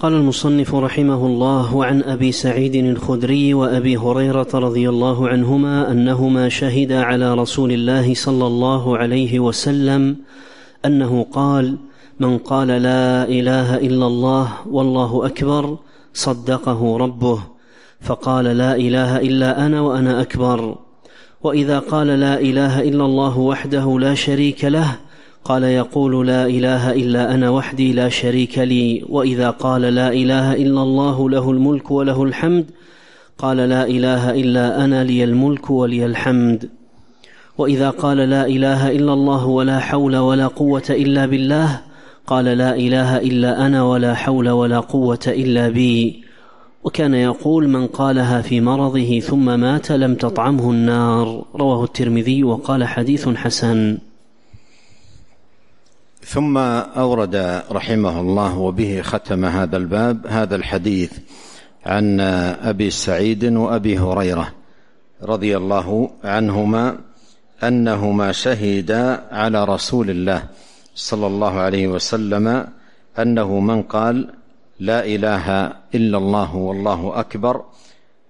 قال المصنف رحمه الله عن ابي سعيد الخدري وابي هريره رضي الله عنهما انهما شهدا على رسول الله صلى الله عليه وسلم انه قال من قال لا اله الا الله والله اكبر صدقه ربه فقال لا اله الا انا وانا اكبر واذا قال لا اله الا الله وحده لا شريك له قال يقول لا اله الا انا وحدي لا شريك لي واذا قال لا اله الا الله له الملك وله الحمد قال لا اله الا انا لي الملك ولي الحمد واذا قال لا اله الا الله ولا حول ولا قوه الا بالله قال لا اله الا انا ولا حول ولا قوه الا بي وكان يقول من قالها في مرضه ثم مات لم تطعمه النار رواه الترمذي وقال حديث حسن ثم اورد رحمه الله وبه ختم هذا الباب هذا الحديث عن ابي سعيد وابي هريره رضي الله عنهما انهما شهدا على رسول الله صلى الله عليه وسلم انه من قال لا اله الا الله والله اكبر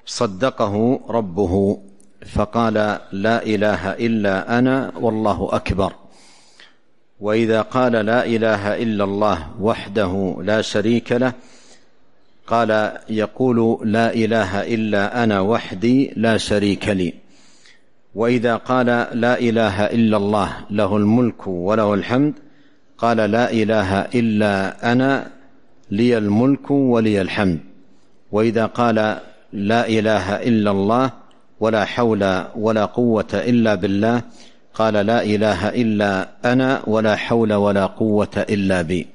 صدقه ربه فقال لا اله الا انا والله اكبر واذا قال لا اله الا الله وحده لا شريك له قال يقول لا اله الا انا وحدي لا شريك لي واذا قال لا اله الا الله له الملك وله الحمد قال لا اله الا انا لي الملك ولي الحمد واذا قال لا اله الا الله ولا حول ولا قوه الا بالله قال لا إله إلا أنا ولا حول ولا قوة إلا بي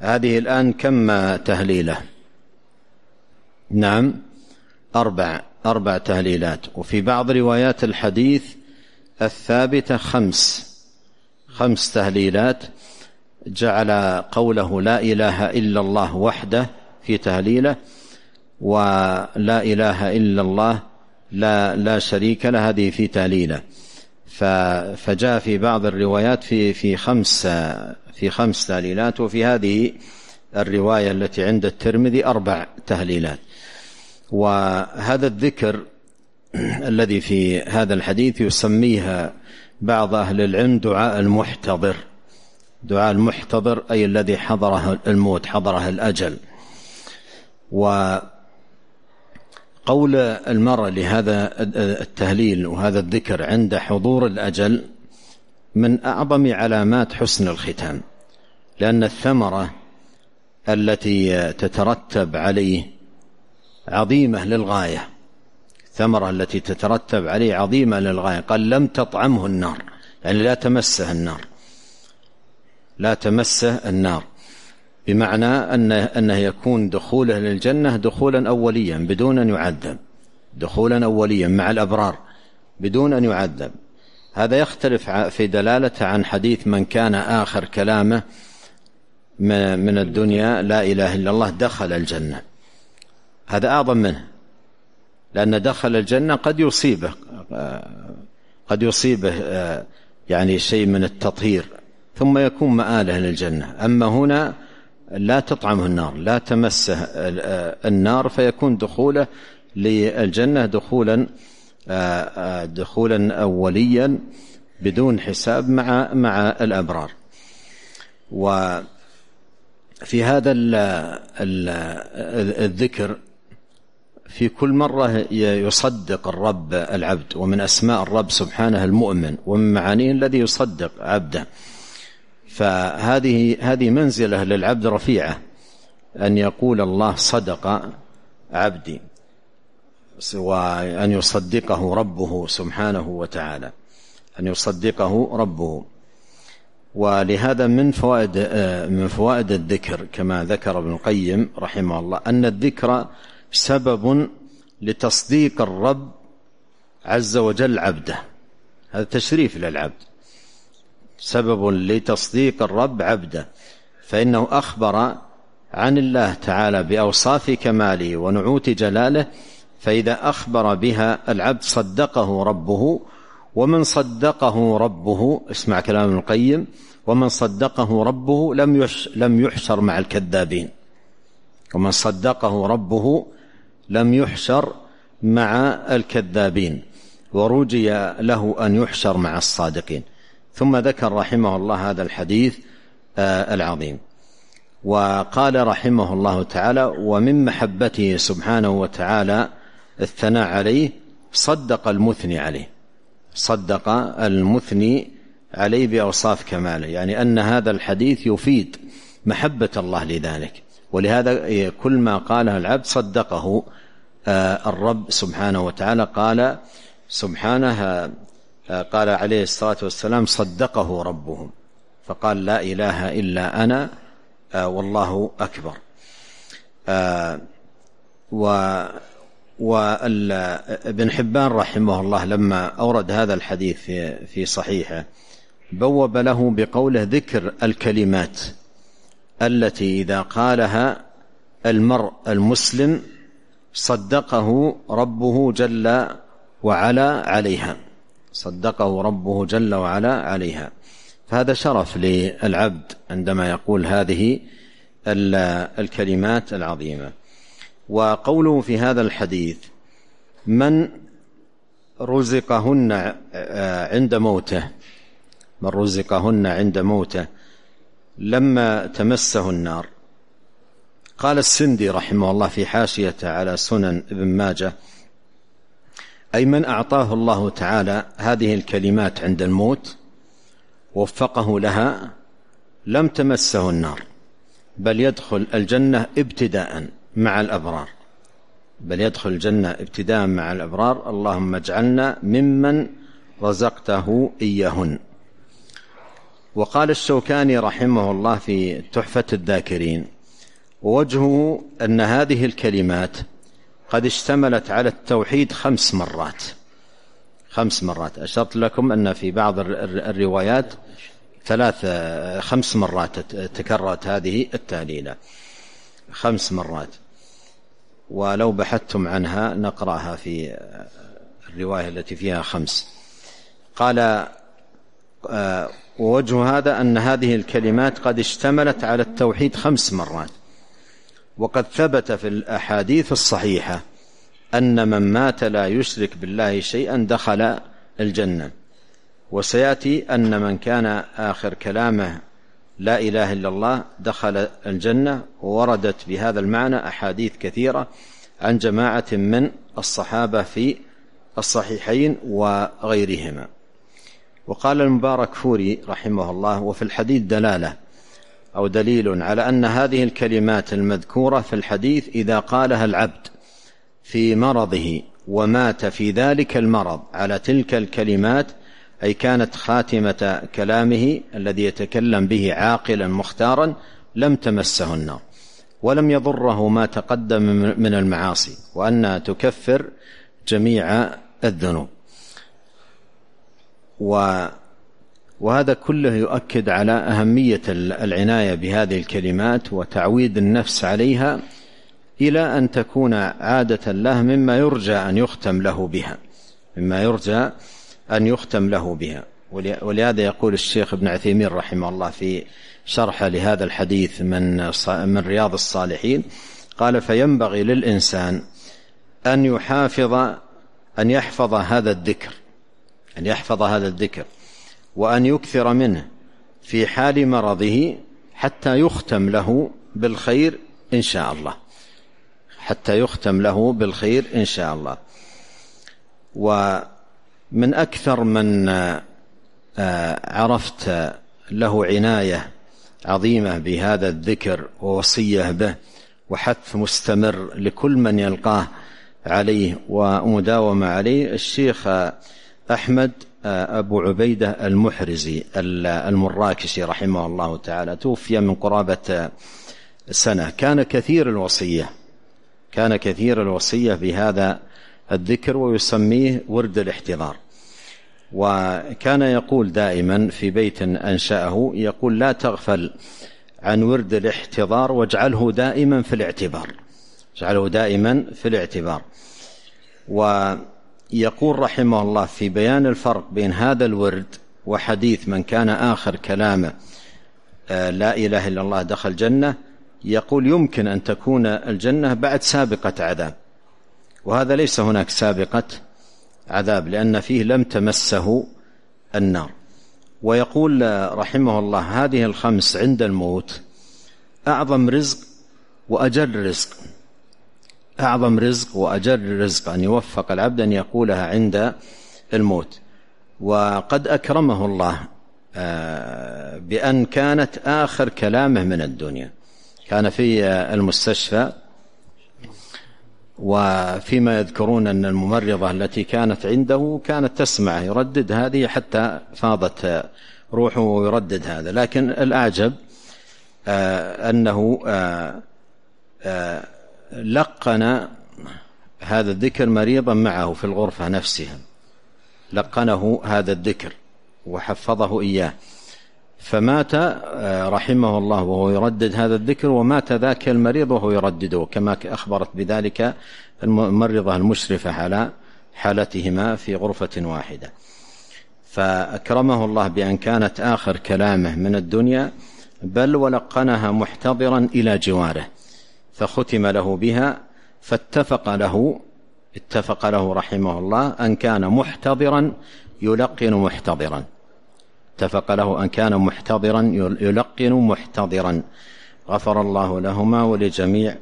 هذه الآن كم تهليلة نعم أربع أربع تهليلات وفي بعض روايات الحديث الثابتة خمس خمس تهليلات جعل قوله لا إله إلا الله وحده في تهليله ولا إله إلا الله لا لا شريك له هذه في تهليله فجاء في بعض الروايات في في خمس في خمس تهليلات وفي هذه الرواية التي عند الترمذي أربع تهليلات وهذا الذكر الذي في هذا الحديث يسميها بعض أهل العلم دعاء المحتضر دعاء المحتضر أي الذي حضره الموت حضره الأجل و قول المرأة لهذا التهليل وهذا الذكر عند حضور الأجل من أعظم علامات حسن الختام لأن الثمرة التي تترتب عليه عظيمة للغاية الثمرة التي تترتب عليه عظيمة للغاية قال لم تطعمه النار يعني لا تمسه النار لا تمسه النار بمعنى أنه, أنه يكون دخوله للجنة دخولا أوليا بدون أن يعذب دخولا أوليا مع الأبرار بدون أن يعذب هذا يختلف في دلالته عن حديث من كان آخر كلامه من الدنيا لا إله إلا الله دخل الجنة هذا أعظم منه لأن دخل الجنة قد يصيبه قد يصيبه آه، يعني شيء من التطهير ثم يكون مآله للجنة أما هنا لا تطعمه النار لا تمسه النار فيكون دخوله للجنة دخولا دخولا أوليا بدون حساب مع مع الأبرار وفي هذا الذكر في كل مرة يصدق الرب العبد ومن أسماء الرب سبحانه المؤمن ومن معانيه الذي يصدق عبده فهذه هذه منزلة للعبد رفيعة أن يقول الله صدق عبدي وأن يصدقه ربه سبحانه وتعالى أن يصدقه ربه ولهذا من فوائد من فوائد الذكر كما ذكر ابن القيم رحمه الله أن الذكر سبب لتصديق الرب عز وجل عبده هذا تشريف للعبد سبب لتصديق الرب عبده فإنه أخبر عن الله تعالى بأوصاف كماله ونعوت جلاله فإذا أخبر بها العبد صدقه ربه ومن صدقه ربه اسمع كلام ابن القيم ومن صدقه ربه لم لم يحشر مع الكذابين ومن صدقه ربه لم يحشر مع الكذابين ورجي له أن يحشر مع الصادقين ثم ذكر رحمه الله هذا الحديث آه، العظيم وقال رحمه الله تعالى ومن محبته سبحانه وتعالى الثناء عليه صدق المثني عليه صدق المثني عليه بأوصاف كماله يعني أن هذا الحديث يفيد محبة الله لذلك ولهذا كل ما قاله العبد صدقه آه، الرب سبحانه وتعالى قال سبحانه قال عليه الصلاة والسلام صدقه ربهم فقال لا إله إلا أنا آه، والله أكبر آه، و وابن حبان رحمه الله لما أورد هذا الحديث في, في صحيحه بوب له بقوله ذكر الكلمات التي إذا قالها المرء المسلم صدقه ربه جل وعلا عليها صدقه ربه جل وعلا عليها فهذا شرف للعبد عندما يقول هذه الكلمات العظيمه وقوله في هذا الحديث من رزقهن عند موته من رزقهن عند موته لما تمسه النار قال السندي رحمه الله في حاشيته على سنن ابن ماجه أي من أعطاه الله تعالى هذه الكلمات عند الموت وفقه لها لم تمسه النار بل يدخل الجنة ابتداء مع الأبرار بل يدخل الجنة ابتداء مع الأبرار اللهم اجعلنا ممن رزقته إياهن وقال الشوكاني رحمه الله في تحفة الذاكرين ووجهه أن هذه الكلمات قد اشتملت على التوحيد خمس مرات خمس مرات أشرت لكم أن في بعض الروايات ثلاث خمس مرات تكررت هذه التهليلة خمس مرات ولو بحثتم عنها نقراها في الرواية التي فيها خمس قال آه، ووجه هذا أن هذه الكلمات قد اشتملت على التوحيد خمس مرات وقد ثبت في الأحاديث الصحيحة أن من مات لا يشرك بالله شيئا دخل الجنة وسيأتي أن من كان آخر كلامه لا إله إلا الله دخل الجنة ووردت بهذا المعنى أحاديث كثيرة عن جماعة من الصحابة في الصحيحين وغيرهما وقال المبارك فوري رحمه الله وفي الحديث دلاله أو دليل على أن هذه الكلمات المذكورة في الحديث إذا قالها العبد في مرضه ومات في ذلك المرض على تلك الكلمات أي كانت خاتمة كلامه الذي يتكلم به عاقلا مختارا لم تمسه النار ولم يضره ما تقدم من المعاصي وأنها تكفر جميع الذنوب و وهذا كله يؤكد على أهمية العناية بهذه الكلمات وتعويد النفس عليها إلى أن تكون عادة له مما يرجى أن يختم له بها مما يرجى أن يختم له بها ولهذا يقول الشيخ ابن عثيمين رحمه الله في شرحه لهذا الحديث من من رياض الصالحين قال فينبغي للإنسان أن يحافظ أن يحفظ هذا الذكر أن يحفظ هذا الذكر وأن يكثر منه في حال مرضه حتى يختم له بالخير إن شاء الله حتى يختم له بالخير إن شاء الله ومن أكثر من آه، عرفت له عناية عظيمة بهذا الذكر ووصية به وحث مستمر لكل من يلقاه عليه ومداومة عليه الشيخ أحمد أبو عبيدة المحرزي المراكشي رحمه الله تعالى توفي من قرابة سنة كان كثير الوصية كان كثير الوصية بهذا الذكر ويسميه ورد الاحتضار وكان يقول دائما في بيت أنشأه يقول لا تغفل عن ورد الاحتضار واجعله دائما في الاعتبار اجعله دائما في الاعتبار و يقول رحمه الله في بيان الفرق بين هذا الورد وحديث من كان آخر كلامه آه، لا إله إلا الله دخل جنة يقول يمكن أن تكون الجنة بعد سابقة عذاب وهذا ليس هناك سابقة عذاب لأن فيه لم تمسه النار ويقول آه، رحمه الله هذه الخمس عند الموت أعظم رزق وأجل رزق أعظم رزق وأجر رزق أن يوفق العبد أن يقولها عند الموت وقد أكرمه الله آه، بأن كانت آخر كلامه من الدنيا كان في المستشفى وفيما يذكرون أن الممرضة التي كانت عنده كانت تسمع يردد هذه حتى فاضت روحه ويردد هذا لكن الأعجب آه، أنه آه، لقن هذا الذكر مريضا معه في الغرفة نفسها لقنه هذا الذكر وحفظه إياه فمات آه، رحمه الله وهو يردد هذا الذكر ومات ذاك المريض وهو يردده كما أخبرت بذلك الممرضة المشرفة على حالتهما في غرفة واحدة فأكرمه الله بأن كانت آخر كلامه من الدنيا بل ولقنها محتضرا إلى جواره فختم له بها فاتفق له اتفق له رحمه الله أن كان محتضرا يلقن محتضرا اتفق له أن كان محتضرا يلقن محتضرا غفر الله لهما ولجميع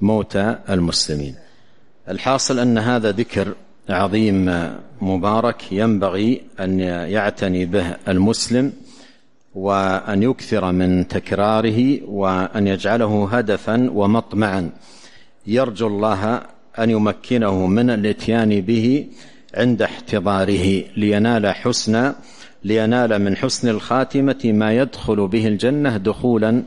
موتى المسلمين الحاصل أن هذا ذكر عظيم مبارك ينبغي أن يعتني به المسلم وأن يكثر من تكراره وأن يجعله هدفا ومطمعا يرجو الله أن يمكنه من الاتيان به عند احتضاره لينال حسن لينال من حسن الخاتمة ما يدخل به الجنة دخولا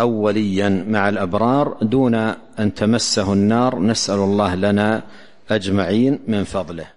أوليا مع الأبرار دون أن تمسه النار نسأل الله لنا أجمعين من فضله